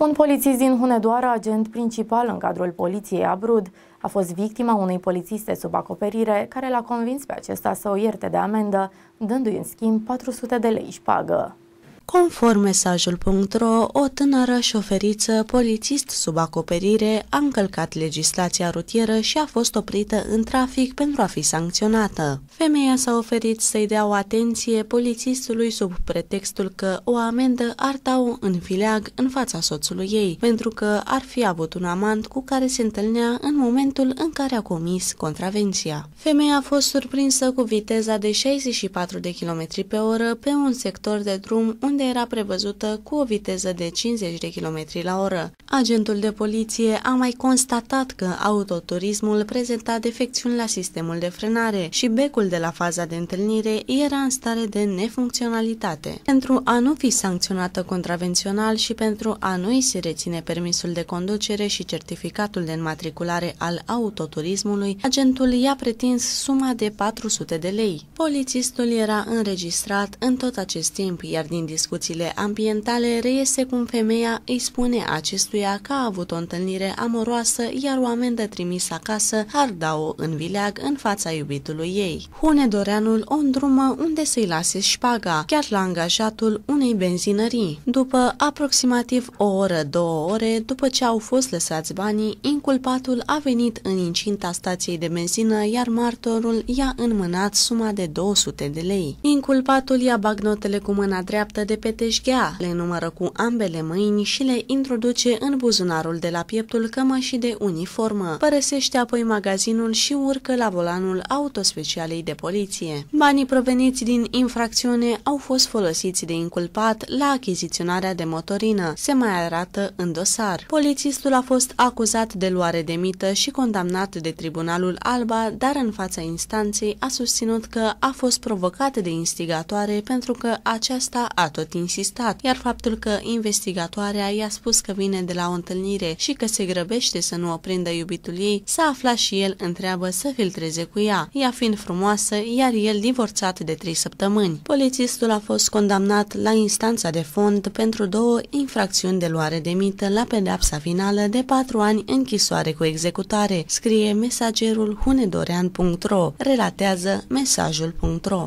Un polițist din Hunedoara, agent principal în cadrul poliției Abrud, a fost victima unei polițiste sub acoperire care l-a convins pe acesta să o ierte de amendă, dându-i în schimb 400 de lei șpagă. Conform mesajul.ro, o tânără șoferiță, polițist sub acoperire, a încălcat legislația rutieră și a fost oprită în trafic pentru a fi sancționată. Femeia s-a oferit să-i dea o atenție polițistului sub pretextul că o amendă ar tau în fileag în fața soțului ei, pentru că ar fi avut un amant cu care se întâlnea în momentul în care a comis contravenția. Femeia a fost surprinsă cu viteza de 64 de km pe oră pe un sector de drum unde unde era prevăzută cu o viteză de 50 de km la oră. Agentul de poliție a mai constatat că autoturismul prezenta defecțiuni la sistemul de frenare și becul de la faza de întâlnire era în stare de nefuncționalitate. Pentru a nu fi sancționată contravențional și pentru a nu i se reține permisul de conducere și certificatul de înmatriculare al autoturismului, agentul i-a pretins suma de 400 de lei. Polițistul era înregistrat în tot acest timp, iar din discuțiile ambientale reiese cum femeia îi spune acestuia că a avut o întâlnire amoroasă, iar o amendă trimisă acasă ar da-o în vileag în fața iubitului ei. Hune Doreanul o îndrumă unde să-i lase șpaga, chiar la angajatul unei benzinării. După aproximativ o oră, două ore, după ce au fost lăsați banii, inculpatul a venit în incinta stației de benzină, iar martorul i-a înmânat suma de 200 de lei. Inculpatul ia bagnotele cu mâna dreaptă de de teșghea, le numără cu ambele mâini și le introduce în buzunarul de la pieptul cămășii de uniformă. Părăsește apoi magazinul și urcă la volanul autospecialei de poliție. Banii proveniți din infracțiune au fost folosiți de inculpat la achiziționarea de motorină, se mai arată în dosar. Polițistul a fost acuzat de luare de mită și condamnat de tribunalul Alba, dar în fața instanței a susținut că a fost provocat de instigatoare pentru că aceasta a tot tot insistat, iar faptul că investigatoarea i-a spus că vine de la o întâlnire și că se grăbește să nu o prindă iubitul ei, s-a aflat și el întreabă să filtreze cu ea, ea fiind frumoasă, iar el divorțat de trei săptămâni. Polițistul a fost condamnat la instanța de fond pentru două infracțiuni de luare de mită la pedapsa finală de patru ani închisoare cu executare, scrie mesagerul hunedorean.ro, relatează mesajul.ro.